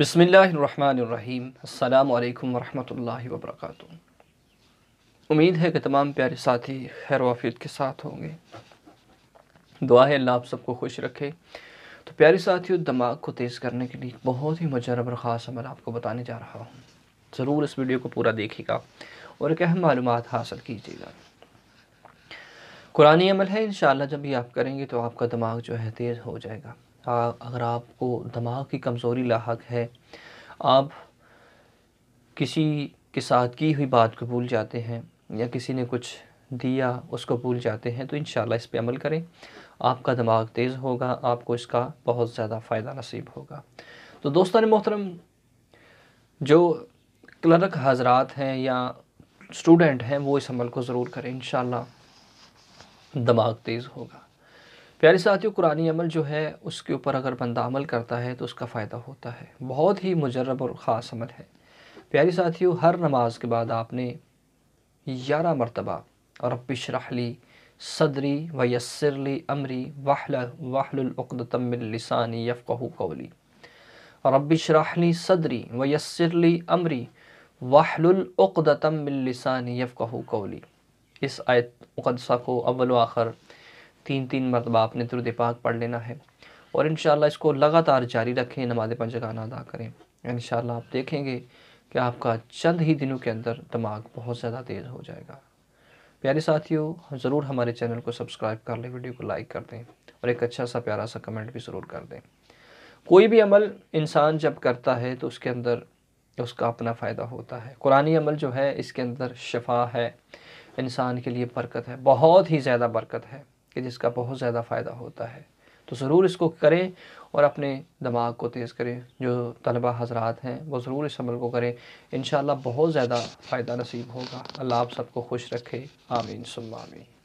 बसमीम् अल्लाम वर्क़ उम्मीद है कि तमाम प्यारे साथी खैर वाफियत के साथ होंगे दुआ है अल्लाह आप सबको खुश रखे तो प्यारे साथियों दिमाग को तेज़ करने के लिए बहुत ही मजरब और ख़ास अमल आपको बताने जा रहा हूँ ज़रूर इस वीडियो को पूरा देखिएगा और एक अहम मालूम हासिल कीजिएगा कुरानी अमल है इन जब ये आप करेंगे तो आपका दिमाग जो है तेज़ हो जाएगा अगर आपको दिमाग की कमज़ोरी लाक है आप किसी के साथ की हुई बात को भूल जाते हैं या किसी ने कुछ दिया उसको भूल जाते हैं तो इन इस पे अमल करें आपका दिमाग तेज़ होगा आपको इसका बहुत ज़्यादा फ़ायदा नसीब होगा तो दोस्तों मोहतरम जो क्लर्क हजरात हैं या स्टूडेंट हैं वो इस अमल को ज़रूर करें इन दिमाग तेज़ होगा प्यारे साथियों कुरानी अमल जो है उसके ऊपर अगर बंदा अमल करता है तो उसका फ़ायदा होता है बहुत ही मुजरब और ख़ास अमल है प्यारे साथियों हर नमाज के बाद आपने ग्यारह मरतबा और रबशरहली सदरी व यसरली अमरी वाहल वाहलतमिलसानी यफ़ कौली और शराहली सदरी व यसरली अमरी वाहलतमिलसानी यफ़ कौली इस आयत मुकदसा को अव्वल आखिर तीन तीन मरतबा आपने दुरुद पाक पढ़ लेना है और इन इसको लगातार जारी रखें नमाज पंचगाना अदा करें इन आप देखेंगे कि आपका चंद ही दिनों के अंदर दिमाग बहुत ज़्यादा तेज़ हो जाएगा प्यारे साथियों ज़रूर हमारे चैनल को सब्सक्राइब कर लें वीडियो को लाइक कर दें और एक अच्छा सा प्यारा सा कमेंट भी ज़रूर कर दें कोई भी अमल इंसान जब करता है तो उसके अंदर उसका अपना फ़ायदा होता है कुरानी अमल जो है इसके अंदर शफा है इंसान के लिए बरकत है बहुत ही ज़्यादा बरकत है कि जिसका बहुत ज़्यादा फ़ायदा होता है तो ज़रूर इसको करें और अपने दिमाग को तेज़ करें जो तलबा हजरात हैं वो ज़रूर इस अमल को करें इन बहुत ज़्यादा फ़ायदा नसीब होगा अल्लाह आप सबको खुश रखे आमीन सुम आमीन